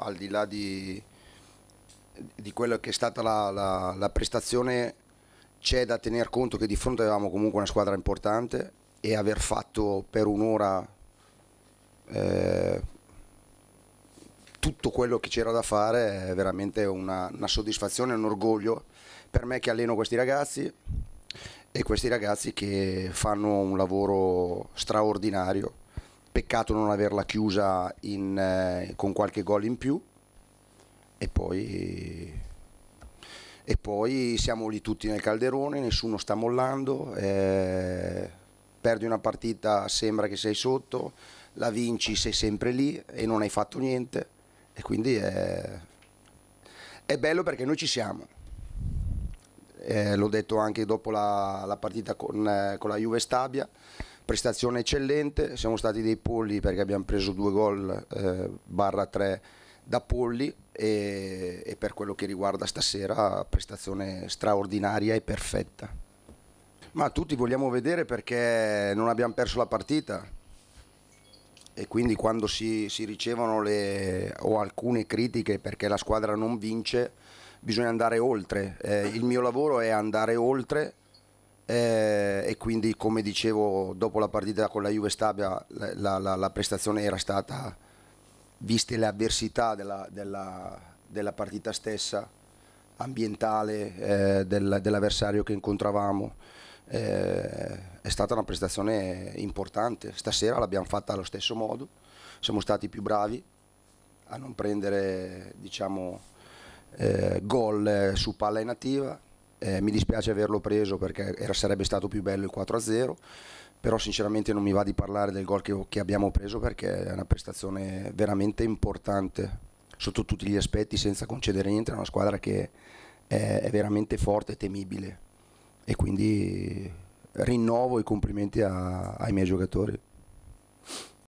al di là di, di quella che è stata la, la, la prestazione, c'è da tener conto che di fronte avevamo comunque una squadra importante e aver fatto per un'ora eh, tutto quello che c'era da fare è veramente una, una soddisfazione, un orgoglio per me che alleno questi ragazzi e questi ragazzi che fanno un lavoro straordinario peccato non averla chiusa in, eh, con qualche gol in più e poi, e poi, siamo lì tutti nel calderone, nessuno sta mollando, eh, perdi una partita sembra che sei sotto, la vinci sei sempre lì e non hai fatto niente e quindi è, è bello perché noi ci siamo. Eh, l'ho detto anche dopo la, la partita con, eh, con la Juve Stabia prestazione eccellente, siamo stati dei polli perché abbiamo preso due gol eh, barra tre da polli e, e per quello che riguarda stasera prestazione straordinaria e perfetta. Ma tutti vogliamo vedere perché non abbiamo perso la partita, e quindi quando si, si ricevono le, alcune critiche perché la squadra non vince bisogna andare oltre. Eh, il mio lavoro è andare oltre eh, e quindi come dicevo dopo la partita con la Juve Stabia la, la, la prestazione era stata, viste le avversità della, della, della partita stessa, ambientale eh, del, dell'avversario che incontravamo, eh, è stata una prestazione importante. Stasera l'abbiamo fatta allo stesso modo, siamo stati più bravi a non prendere diciamo, eh, gol su palla in nativa, eh, mi dispiace averlo preso perché era, sarebbe stato più bello il 4-0, però sinceramente non mi va di parlare del gol che, che abbiamo preso perché è una prestazione veramente importante sotto tutti gli aspetti senza concedere niente a una squadra che è, è veramente forte e temibile e quindi rinnovo i complimenti a, ai miei giocatori.